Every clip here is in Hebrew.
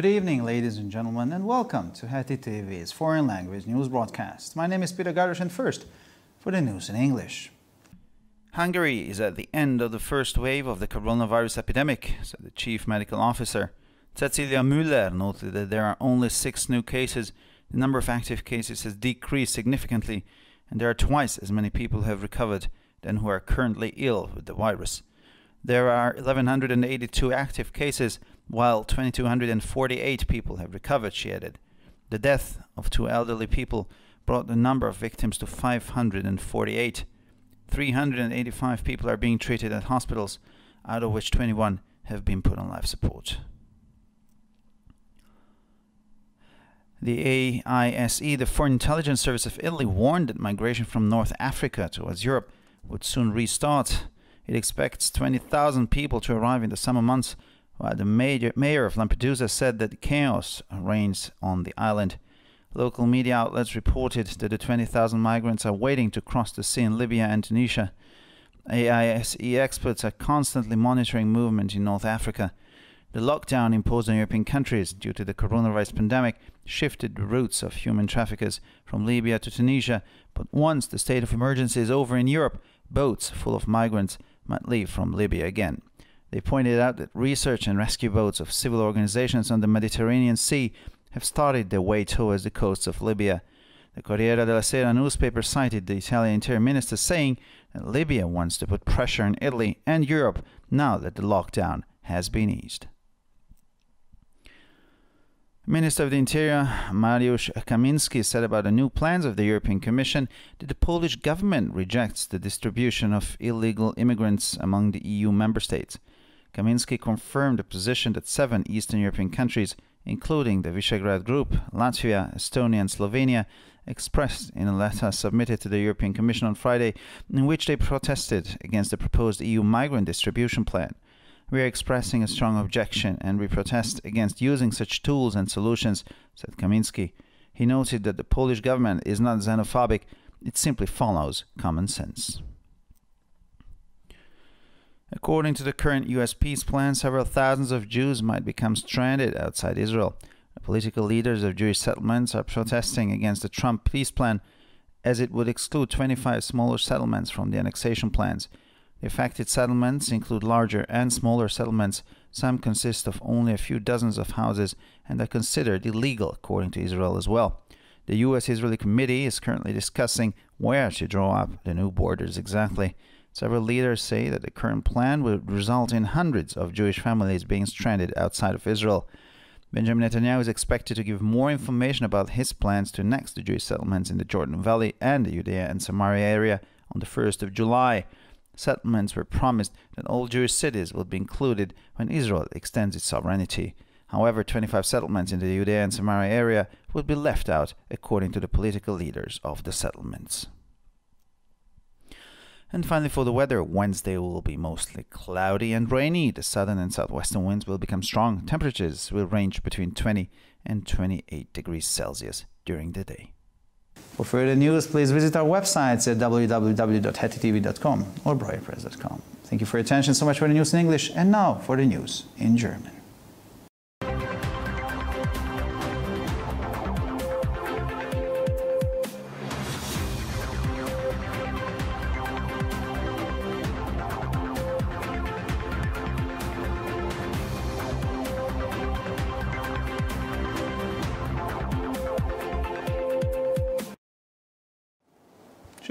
Good evening, ladies and gentlemen, and welcome to Hattie TV's foreign language news broadcast. My name is Peter Garish, and first, for the news in English. Hungary is at the end of the first wave of the coronavirus epidemic, said the chief medical officer. Cecilia Müller noted that there are only six new cases. The number of active cases has decreased significantly, and there are twice as many people who have recovered than who are currently ill with the virus. There are 1,182 active cases while 2,248 people have recovered, she added. The death of two elderly people brought the number of victims to 548. 385 people are being treated at hospitals, out of which 21 have been put on life support. The AISE, the Foreign Intelligence Service of Italy, warned that migration from North Africa towards Europe would soon restart. It expects 20,000 people to arrive in the summer months, the major, mayor of Lampedusa said that chaos reigns on the island. Local media outlets reported that the 20,000 migrants are waiting to cross the sea in Libya and Tunisia. AISE experts are constantly monitoring movement in North Africa. The lockdown imposed on European countries due to the coronavirus pandemic shifted the routes of human traffickers from Libya to Tunisia, but once the state of emergency is over in Europe, boats full of migrants might leave from Libya again. They pointed out that research and rescue boats of civil organizations on the Mediterranean Sea have started their way towards the coasts of Libya. The Corriere della Sera newspaper cited the Italian interior minister saying that Libya wants to put pressure on Italy and Europe now that the lockdown has been eased. Minister of the Interior Mariusz Kaminski said about the new plans of the European Commission that the Polish government rejects the distribution of illegal immigrants among the EU member states. Kaminsky confirmed the position that seven Eastern European countries, including the Visegrad Group, Latvia, Estonia, and Slovenia, expressed in a letter submitted to the European Commission on Friday, in which they protested against the proposed EU migrant distribution plan. We are expressing a strong objection and we protest against using such tools and solutions, said Kaminsky. He noted that the Polish government is not xenophobic, it simply follows common sense. According to the current US peace plan, several thousands of Jews might become stranded outside Israel. The political leaders of Jewish settlements are protesting against the Trump peace plan, as it would exclude 25 smaller settlements from the annexation plans. The affected settlements include larger and smaller settlements. Some consist of only a few dozens of houses and are considered illegal, according to Israel as well. The U.S. Israeli Committee is currently discussing where to draw up the new borders exactly. Several leaders say that the current plan would result in hundreds of Jewish families being stranded outside of Israel. Benjamin Netanyahu is expected to give more information about his plans to annex the Jewish settlements in the Jordan Valley and the Judea and Samaria area on the 1st of July. Settlements were promised that all Jewish cities will be included when Israel extends its sovereignty. However, 25 settlements in the Judea and Samaria area will be left out, according to the political leaders of the settlements. And finally, for the weather, Wednesday will be mostly cloudy and rainy. The southern and southwestern winds will become strong. Temperatures will range between 20 and 28 degrees Celsius during the day. For further news, please visit our websites at www.hettytv.com or briarpress.com. Thank you for your attention so much for the news in English, and now for the news in German.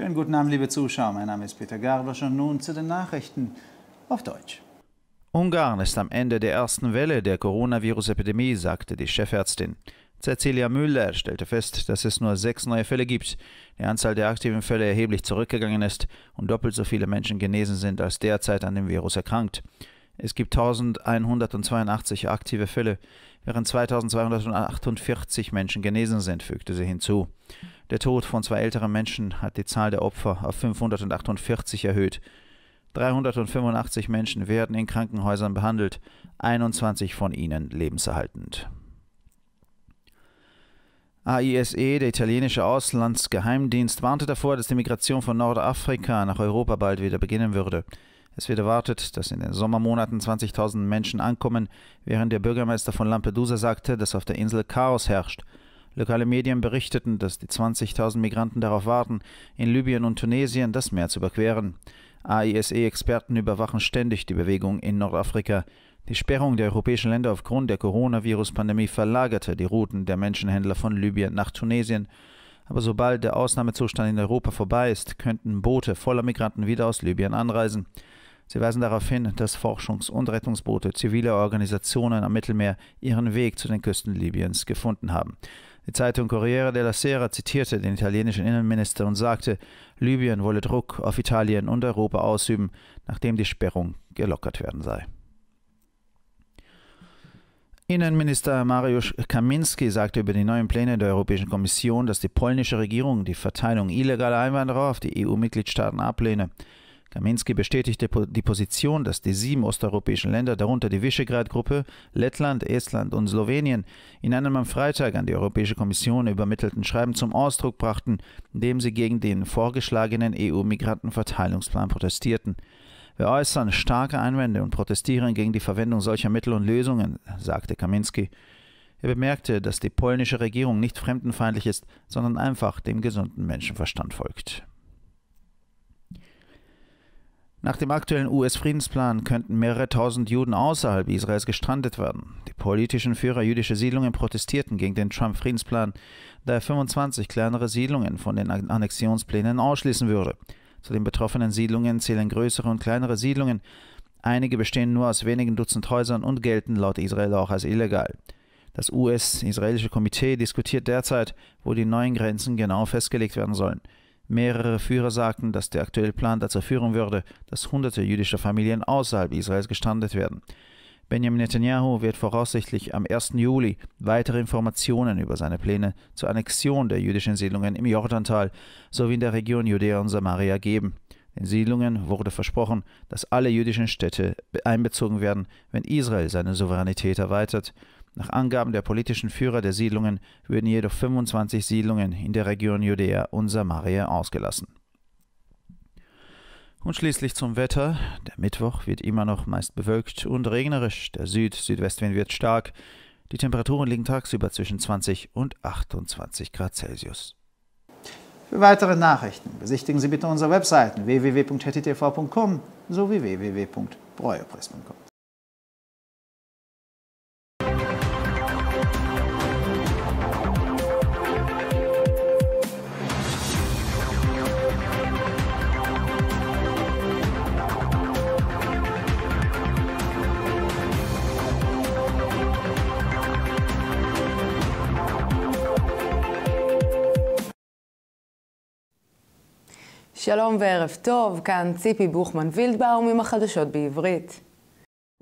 Schönen guten Abend, liebe Zuschauer. Mein Name ist Peter Garbasch und nun zu den Nachrichten auf Deutsch. Ungarn ist am Ende der ersten Welle der Coronavirus-Epidemie, sagte die Chefärztin. Cecilia Müller stellte fest, dass es nur sechs neue Fälle gibt, die Anzahl der aktiven Fälle erheblich zurückgegangen ist und doppelt so viele Menschen genesen sind als derzeit an dem Virus erkrankt. Es gibt 1182 aktive Fälle, während 2248 Menschen genesen sind, fügte sie hinzu. Der Tod von zwei älteren Menschen hat die Zahl der Opfer auf 548 erhöht. 385 Menschen werden in Krankenhäusern behandelt, 21 von ihnen lebenserhaltend. AISE, der italienische Auslandsgeheimdienst, warnte davor, dass die Migration von Nordafrika nach Europa bald wieder beginnen würde. Es wird erwartet, dass in den Sommermonaten 20.000 Menschen ankommen, während der Bürgermeister von Lampedusa sagte, dass auf der Insel Chaos herrscht. Lokale Medien berichteten, dass die 20.000 Migranten darauf warten, in Libyen und Tunesien das Meer zu überqueren. AISE-Experten überwachen ständig die Bewegung in Nordafrika. Die Sperrung der europäischen Länder aufgrund der Coronavirus-Pandemie verlagerte die Routen der Menschenhändler von Libyen nach Tunesien. Aber sobald der Ausnahmezustand in Europa vorbei ist, könnten Boote voller Migranten wieder aus Libyen anreisen. Sie weisen darauf hin, dass Forschungs- und Rettungsboote ziviler Organisationen am Mittelmeer ihren Weg zu den Küsten Libyens gefunden haben. Die Zeitung Corriere della Sera zitierte den italienischen Innenminister und sagte, Libyen wolle Druck auf Italien und Europa ausüben, nachdem die Sperrung gelockert werden sei. Innenminister Mariusz Kaminski sagte über die neuen Pläne der Europäischen Kommission, dass die polnische Regierung die Verteilung illegaler Einwanderer auf die EU-Mitgliedstaaten ablehne. Kaminski bestätigte die Position, dass die sieben osteuropäischen Länder, darunter die Visegrad-Gruppe, Lettland, Estland und Slowenien, in einem am Freitag an die Europäische Kommission übermittelten Schreiben zum Ausdruck brachten, in dem sie gegen den vorgeschlagenen EU-Migrantenverteilungsplan protestierten. Wir äußern starke Einwände und protestieren gegen die Verwendung solcher Mittel und Lösungen, sagte Kaminski. Er bemerkte, dass die polnische Regierung nicht fremdenfeindlich ist, sondern einfach dem gesunden Menschenverstand folgt. Nach dem aktuellen US-Friedensplan könnten mehrere tausend Juden außerhalb Israels gestrandet werden. Die politischen Führer jüdischer Siedlungen protestierten gegen den Trump-Friedensplan, da er 25 kleinere Siedlungen von den Annexionsplänen ausschließen würde. Zu den betroffenen Siedlungen zählen größere und kleinere Siedlungen. Einige bestehen nur aus wenigen Dutzend Häusern und gelten laut Israel auch als illegal. Das US-israelische Komitee diskutiert derzeit, wo die neuen Grenzen genau festgelegt werden sollen. Mehrere Führer sagten, dass der aktuelle Plan dazu führen würde, dass hunderte jüdischer Familien außerhalb Israels gestrandet werden. Benjamin Netanyahu wird voraussichtlich am 1. Juli weitere Informationen über seine Pläne zur Annexion der jüdischen Siedlungen im Jordantal sowie in der Region Judäa und Samaria geben. Den Siedlungen wurde versprochen, dass alle jüdischen Städte einbezogen werden, wenn Israel seine Souveränität erweitert. Nach Angaben der politischen Führer der Siedlungen würden jedoch 25 Siedlungen in der Region Judäa und Samaria ausgelassen. Und schließlich zum Wetter. Der Mittwoch wird immer noch meist bewölkt und regnerisch. Der Süd-Südwestwind wird stark. Die Temperaturen liegen tagsüber zwischen 20 und 28 Grad Celsius. Für weitere Nachrichten besichtigen Sie bitte unsere Webseiten www.htv.com sowie www.breuepress.com. שלום וערב טוב, כאן ציפי בוכמן וילדבאום עם החדשות בעברית.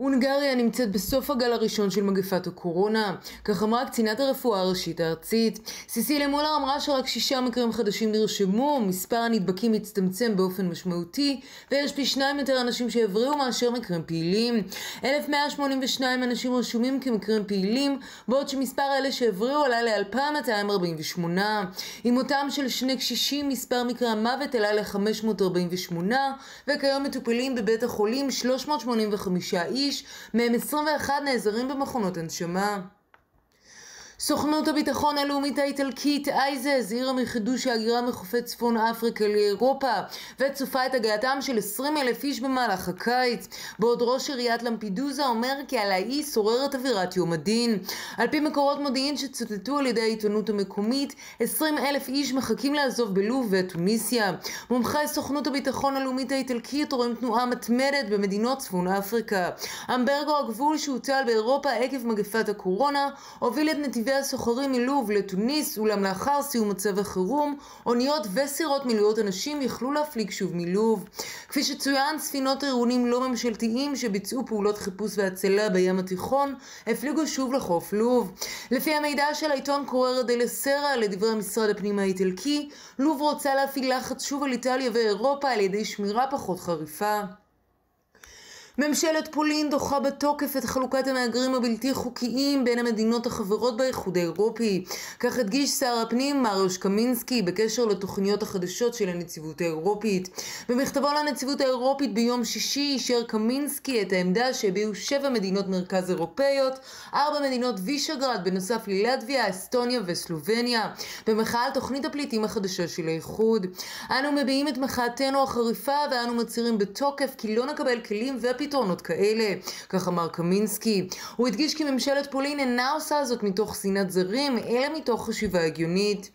הונגריה נמצאת בסוף הגל הראשון של מגפת הקורונה, כך אמרה קצינת הרפואה הראשית הארצית. סיסילה מולר אמרה שרק שישה מקרים חדשים נרשמו, מספר הנדבקים הצטמצם באופן משמעותי, ויש פי שניים יותר אנשים שהבריאו מאשר מקרים פעילים. 1,182 אנשים רשומים כמקרים פעילים, בעוד שמספר אלה שהבריאו עלה ל-2,248. עם מותם של שני קשישים, מספר מקרי המוות עלה ל-548, וכיום מטופלים בבית החולים 385 איש. איש מהם 21 נעזרים במכונות הנשמה. סוכנות הביטחון הלאומית האיטלקית אייזה הזהירה מחידוש ההגירה מחופי צפון אפריקה לאירופה וצופה את הגעתם של 20 אלף איש במהלך הקיץ בעוד ראש עיריית למפידוזה אומר כי על האי שוררת אווירת יום הדין. על פי מקורות מודיעין שצוטטו על ידי העיתונות המקומית 20 אלף איש מחכים לעזוב בלוב וטוניסיה. מומחי סוכנות הביטחון הלאומית האיטלקית רואים תנועה מתמדת במדינות צפון אפריקה. אמברגו הגבול שהוטל באירופה עקב מגפת הקורונה הוביל את נתיב הביאה הסוחרים מלוב לתוניס, אולם לאחר סיום מצב החירום, אוניות וסירות מילואות אנשים יכלו להפליג שוב מלוב. כפי שצוין, ספינות ארגונים לא ממשלתיים שביצעו פעולות חיפוש והצלה בים התיכון, הפליגו שוב לחוף לוב. לפי המידע של העיתון קורר דלה סרה, לדברי משרד הפנים האיטלקי, לוב רוצה להפעיל לחץ שוב על איטליה ואירופה על ידי שמירה פחות חריפה. ממשלת פולין דוחה בתוקף את חלוקת המהגרים הבלתי חוקיים בין המדינות החברות באיחוד האירופי. כך הדגיש שר הפנים מריוש קמינסקי בקשר לתוכניות החדשות של הנציבות האירופית. במכתבו לנציבות האירופית ביום שישי אישר קמינסקי את העמדה שהביעו שבע מדינות מרכז אירופאיות, ארבע מדינות וישגרד בנוסף ללטביה, אסטוניה וסלובניה, במחאה על תוכנית הפליטים החדשה של האיחוד. אנו מביעים את מחאתנו החריפה ואנו מצהירים בתוקף כי לא נקבל כלים ופתרונות פתרונות כאלה, כך אמר קמינסקי. הוא הדגיש כי ממשלת פולין אינה עושה זאת מתוך שנאת זרים, אלא מתוך חשיבה הגיונית.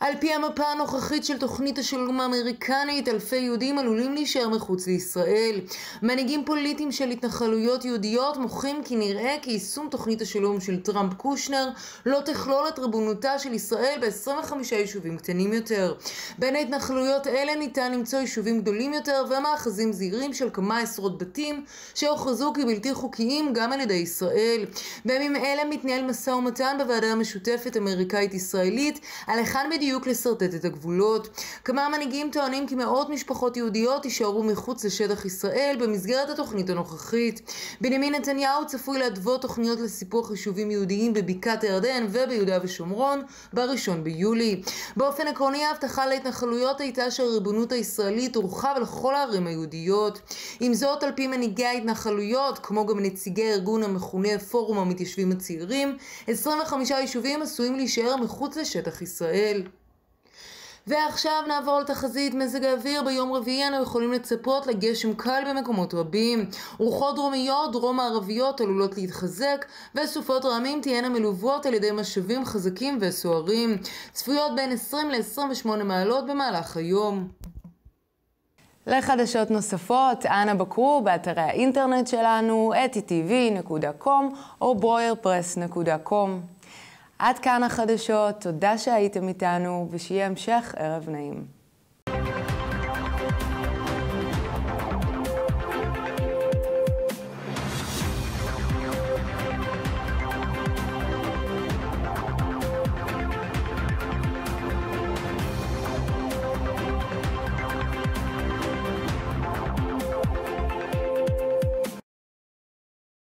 על פי המפה הנוכחית של תוכנית השלום האמריקנית, אלפי יהודים עלולים להישאר מחוץ לישראל. מנהיגים פוליטיים של התנחלויות יהודיות מוחים כי נראה כי יישום תוכנית השלום של טראמפ קושנר לא תכלול את ריבונותה של ישראל ב-25 יישובים קטנים יותר. בין ההתנחלויות אלה ניתן למצוא יישובים גדולים יותר ומאחזים זעירים של כמה עשרות בתים שהוכרזו כבלתי חוקיים גם על ידי ישראל. בימים אלה מתנהל משא ומתן בוועדה המשותפת אמריקאית-ישראלית על היכן בדיוק בדיוק לשרטט את הגבולות. כמה מנהיגים טוענים כי מאות משפחות יהודיות יישארו מחוץ לשטח ישראל במסגרת התוכנית הנוכחית. בנימין נתניהו צפוי להדוות תוכניות לסיפוח יישובים יהודיים בבקעת הירדן וביהודה ושומרון ב-1 ביולי. באופן עקרוני ההבטחה להתנחלויות הייתה שהריבונות הישראלית הורחב לכל הערים היהודיות. עם זאת, על פי מנהיגי ההתנחלויות, כמו גם נציגי הארגון המכונה פורום המתיישבים הצעירים, 25 יישובים עשויים להישאר מחוץ לשטח ישראל. ועכשיו נעבור לתחזית מזג האוויר. ביום רביעי אנו יכולים לצפות לגשם קל במקומות רבים. רוחות דרומיות, דרום-מערביות עלולות להתחזק, וסופות רעמים תהיינה מלוות על ידי משאבים חזקים וסוערים. צפויות בין 20 ל-28 מעלות במהלך היום. לחדשות נוספות, אנא בקרו באתרי האינטרנט שלנו, ati.tv.com או boyerpress.com. עד כאן החדשות, תודה שהייתם איתנו, ושיהיה המשך ערב נעים.